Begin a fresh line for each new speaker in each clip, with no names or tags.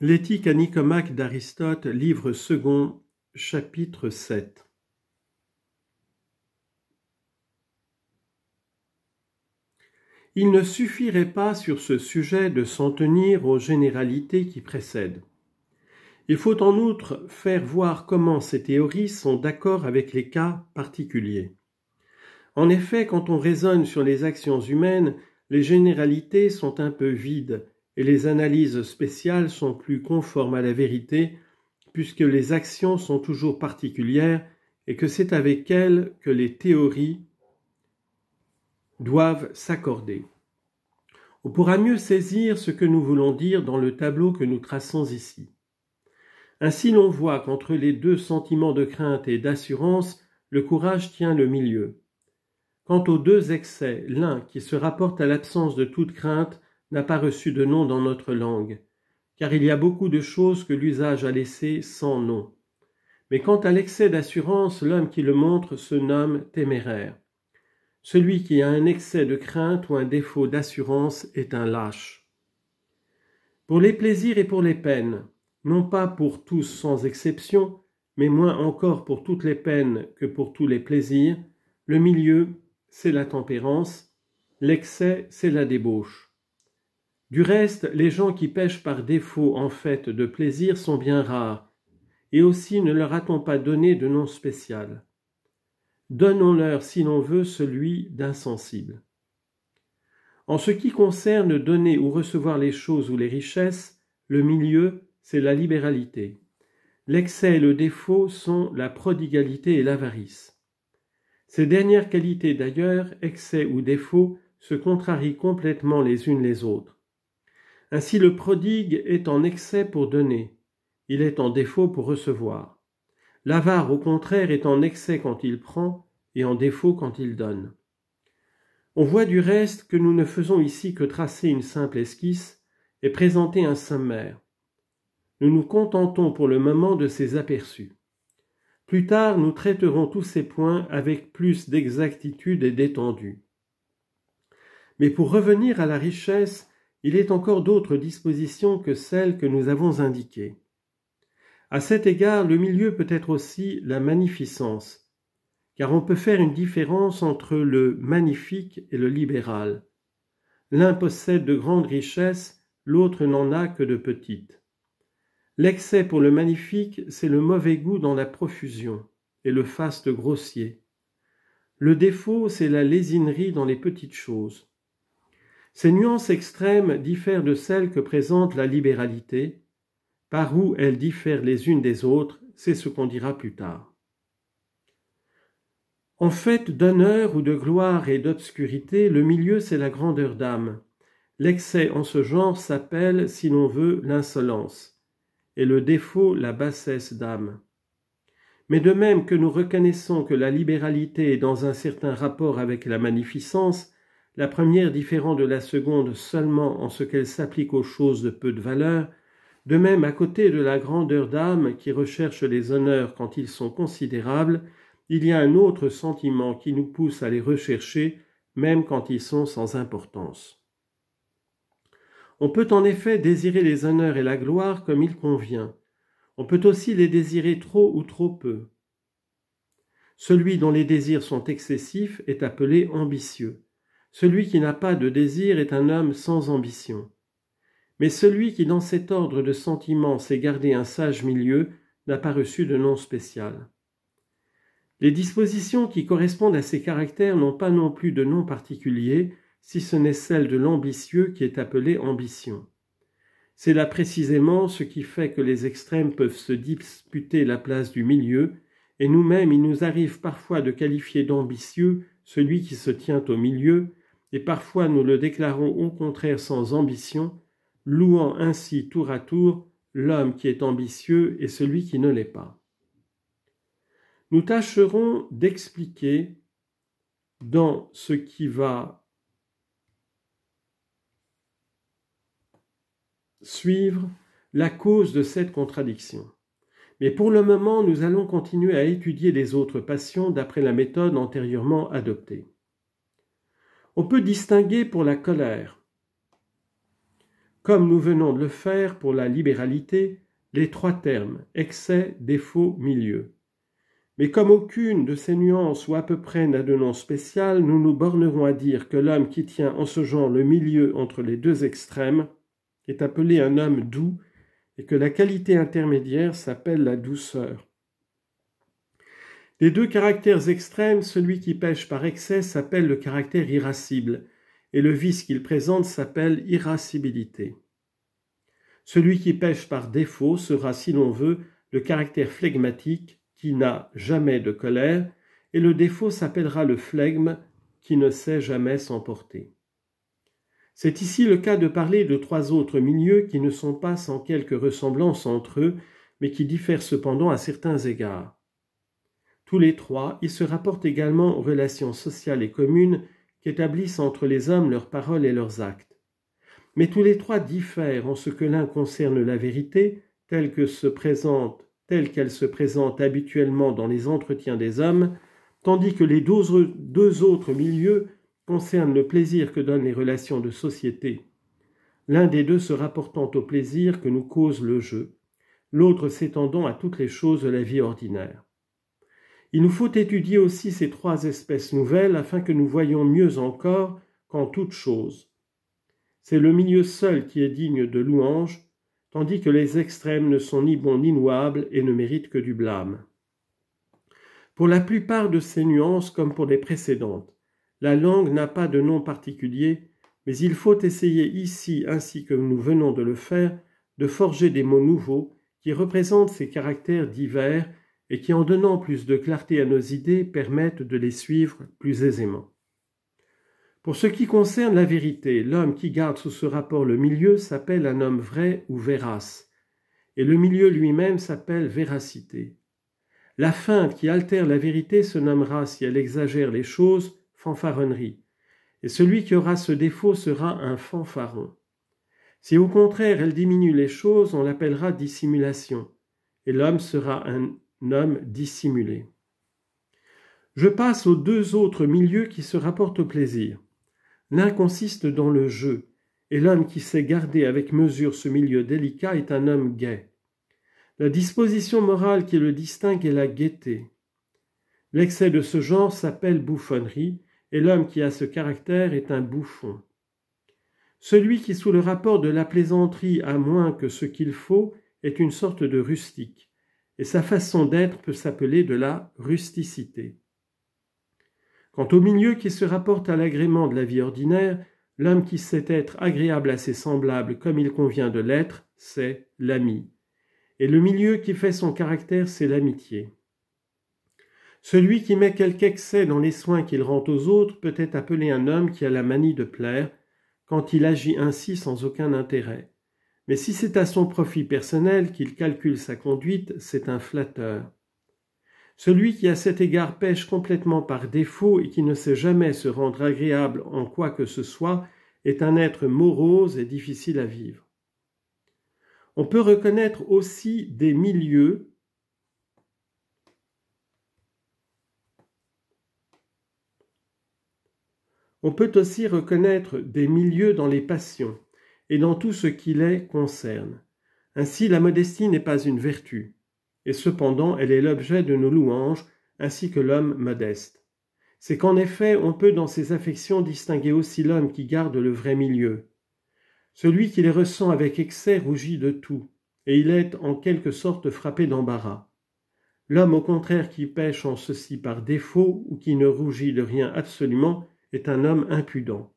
L'éthique à Nicomaque d'Aristote, livre second, chapitre 7. Il ne suffirait pas sur ce sujet de s'en tenir aux généralités qui précèdent. Il faut en outre faire voir comment ces théories sont d'accord avec les cas particuliers. En effet, quand on raisonne sur les actions humaines, les généralités sont un peu vides et les analyses spéciales sont plus conformes à la vérité, puisque les actions sont toujours particulières et que c'est avec elles que les théories doivent s'accorder. On pourra mieux saisir ce que nous voulons dire dans le tableau que nous traçons ici. Ainsi l'on voit qu'entre les deux sentiments de crainte et d'assurance, le courage tient le milieu. Quant aux deux excès, l'un qui se rapporte à l'absence de toute crainte n'a pas reçu de nom dans notre langue, car il y a beaucoup de choses que l'usage a laissées sans nom. Mais quant à l'excès d'assurance, l'homme qui le montre se nomme téméraire. Celui qui a un excès de crainte ou un défaut d'assurance est un lâche. Pour les plaisirs et pour les peines, non pas pour tous sans exception, mais moins encore pour toutes les peines que pour tous les plaisirs, le milieu, c'est la tempérance, l'excès, c'est la débauche. Du reste, les gens qui pêchent par défaut en fait de plaisir sont bien rares, et aussi ne leur a-t-on pas donné de nom spécial. Donnons-leur, si l'on veut, celui d'insensible. En ce qui concerne donner ou recevoir les choses ou les richesses, le milieu, c'est la libéralité. L'excès et le défaut sont la prodigalité et l'avarice. Ces dernières qualités d'ailleurs, excès ou défaut, se contrarient complètement les unes les autres. Ainsi le prodigue est en excès pour donner, il est en défaut pour recevoir. L'avare, au contraire, est en excès quand il prend et en défaut quand il donne. On voit du reste que nous ne faisons ici que tracer une simple esquisse et présenter un sommaire. Nous nous contentons pour le moment de ces aperçus. Plus tard, nous traiterons tous ces points avec plus d'exactitude et d'étendue. Mais pour revenir à la richesse il est encore d'autres dispositions que celles que nous avons indiquées. À cet égard, le milieu peut être aussi la magnificence, car on peut faire une différence entre le magnifique et le libéral. L'un possède de grandes richesses, l'autre n'en a que de petites. L'excès pour le magnifique, c'est le mauvais goût dans la profusion et le faste grossier. Le défaut, c'est la lésinerie dans les petites choses. Ces nuances extrêmes diffèrent de celles que présente la libéralité. Par où elles diffèrent les unes des autres, c'est ce qu'on dira plus tard. En fait d'honneur ou de gloire et d'obscurité, le milieu c'est la grandeur d'âme. L'excès en ce genre s'appelle, si l'on veut, l'insolence, et le défaut la bassesse d'âme. Mais de même que nous reconnaissons que la libéralité est dans un certain rapport avec la magnificence, la première différant de la seconde seulement en ce qu'elle s'applique aux choses de peu de valeur, de même à côté de la grandeur d'âme qui recherche les honneurs quand ils sont considérables, il y a un autre sentiment qui nous pousse à les rechercher même quand ils sont sans importance. On peut en effet désirer les honneurs et la gloire comme il convient. On peut aussi les désirer trop ou trop peu. Celui dont les désirs sont excessifs est appelé ambitieux. Celui qui n'a pas de désir est un homme sans ambition. Mais celui qui dans cet ordre de sentiments sait garder un sage milieu n'a pas reçu de nom spécial. Les dispositions qui correspondent à ces caractères n'ont pas non plus de nom particulier, si ce n'est celle de l'ambitieux qui est appelée ambition. C'est là précisément ce qui fait que les extrêmes peuvent se disputer la place du milieu, et nous-mêmes il nous arrive parfois de qualifier d'ambitieux celui qui se tient au milieu, et parfois nous le déclarons au contraire sans ambition, louant ainsi tour à tour l'homme qui est ambitieux et celui qui ne l'est pas. Nous tâcherons d'expliquer dans ce qui va suivre la cause de cette contradiction. Mais pour le moment, nous allons continuer à étudier les autres passions d'après la méthode antérieurement adoptée on peut distinguer pour la colère, comme nous venons de le faire pour la libéralité, les trois termes excès, défaut, milieu. Mais comme aucune de ces nuances ou à peu près n'a de nom spécial, nous nous bornerons à dire que l'homme qui tient en ce genre le milieu entre les deux extrêmes est appelé un homme doux et que la qualité intermédiaire s'appelle la douceur. Des deux caractères extrêmes, celui qui pêche par excès s'appelle le caractère irascible, et le vice qu'il présente s'appelle irascibilité. Celui qui pêche par défaut sera, si l'on veut, le caractère flegmatique, qui n'a jamais de colère, et le défaut s'appellera le flegme, qui ne sait jamais s'emporter. C'est ici le cas de parler de trois autres milieux qui ne sont pas sans quelque ressemblance entre eux, mais qui diffèrent cependant à certains égards. Tous les trois, ils se rapportent également aux relations sociales et communes qu'établissent entre les hommes leurs paroles et leurs actes. Mais tous les trois diffèrent en ce que l'un concerne la vérité, telle que se présente, telle qu'elle se présente habituellement dans les entretiens des hommes, tandis que les deux autres milieux concernent le plaisir que donnent les relations de société, l'un des deux se rapportant au plaisir que nous cause le jeu, l'autre s'étendant à toutes les choses de la vie ordinaire. Il nous faut étudier aussi ces trois espèces nouvelles afin que nous voyions mieux encore qu'en toute chose. C'est le milieu seul qui est digne de louange, tandis que les extrêmes ne sont ni bons ni louables et ne méritent que du blâme. Pour la plupart de ces nuances, comme pour les précédentes, la langue n'a pas de nom particulier, mais il faut essayer ici, ainsi que nous venons de le faire, de forger des mots nouveaux qui représentent ces caractères divers et qui en donnant plus de clarté à nos idées permettent de les suivre plus aisément. Pour ce qui concerne la vérité, l'homme qui garde sous ce rapport le milieu s'appelle un homme vrai ou vérace, et le milieu lui-même s'appelle véracité. La feinte qui altère la vérité se nommera, si elle exagère les choses, fanfaronnerie, et celui qui aura ce défaut sera un fanfaron. Si au contraire elle diminue les choses, on l'appellera dissimulation, et l'homme sera un nomme dissimulé. Je passe aux deux autres milieux qui se rapportent au plaisir. L'un consiste dans le jeu, et l'homme qui sait garder avec mesure ce milieu délicat est un homme gai. La disposition morale qui le distingue est la gaieté. L'excès de ce genre s'appelle bouffonnerie, et l'homme qui a ce caractère est un bouffon. Celui qui, sous le rapport de la plaisanterie, a moins que ce qu'il faut, est une sorte de rustique et sa façon d'être peut s'appeler de la rusticité. Quant au milieu qui se rapporte à l'agrément de la vie ordinaire, l'homme qui sait être agréable à ses semblables comme il convient de l'être, c'est l'ami. Et le milieu qui fait son caractère, c'est l'amitié. Celui qui met quelque excès dans les soins qu'il rend aux autres peut être appelé un homme qui a la manie de plaire, quand il agit ainsi sans aucun intérêt. Mais si c'est à son profit personnel qu'il calcule sa conduite, c'est un flatteur. Celui qui à cet égard pêche complètement par défaut et qui ne sait jamais se rendre agréable en quoi que ce soit est un être morose et difficile à vivre. On peut reconnaître aussi des milieux On peut aussi reconnaître des milieux dans les passions et dans tout ce qu'il est, concerne. Ainsi la modestie n'est pas une vertu, et cependant elle est l'objet de nos louanges, ainsi que l'homme modeste. C'est qu'en effet on peut dans ses affections distinguer aussi l'homme qui garde le vrai milieu. Celui qui les ressent avec excès rougit de tout, et il est en quelque sorte frappé d'embarras. L'homme au contraire qui pêche en ceci par défaut ou qui ne rougit de rien absolument est un homme impudent.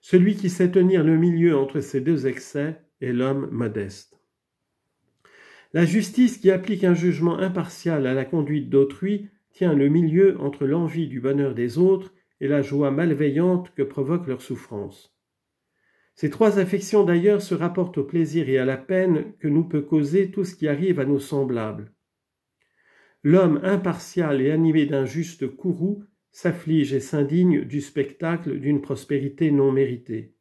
Celui qui sait tenir le milieu entre ces deux excès est l'homme modeste. La justice qui applique un jugement impartial à la conduite d'autrui tient le milieu entre l'envie du bonheur des autres et la joie malveillante que provoque leur souffrance. Ces trois affections d'ailleurs se rapportent au plaisir et à la peine que nous peut causer tout ce qui arrive à nos semblables. L'homme impartial et animé d'un juste courroux s'afflige et s'indigne du spectacle d'une prospérité non méritée.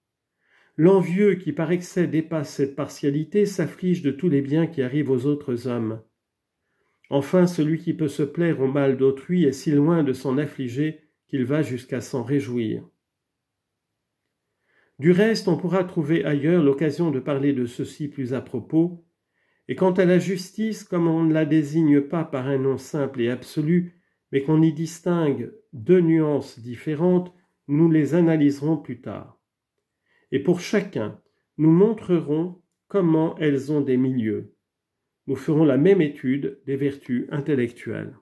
L'envieux qui par excès dépasse cette partialité s'afflige de tous les biens qui arrivent aux autres hommes. Enfin, celui qui peut se plaire au mal d'autrui est si loin de s'en affliger qu'il va jusqu'à s'en réjouir. Du reste, on pourra trouver ailleurs l'occasion de parler de ceci plus à propos, et quant à la justice, comme on ne la désigne pas par un nom simple et absolu, mais qu'on y distingue deux nuances différentes, nous les analyserons plus tard. Et pour chacun, nous montrerons comment elles ont des milieux. Nous ferons la même étude des vertus intellectuelles.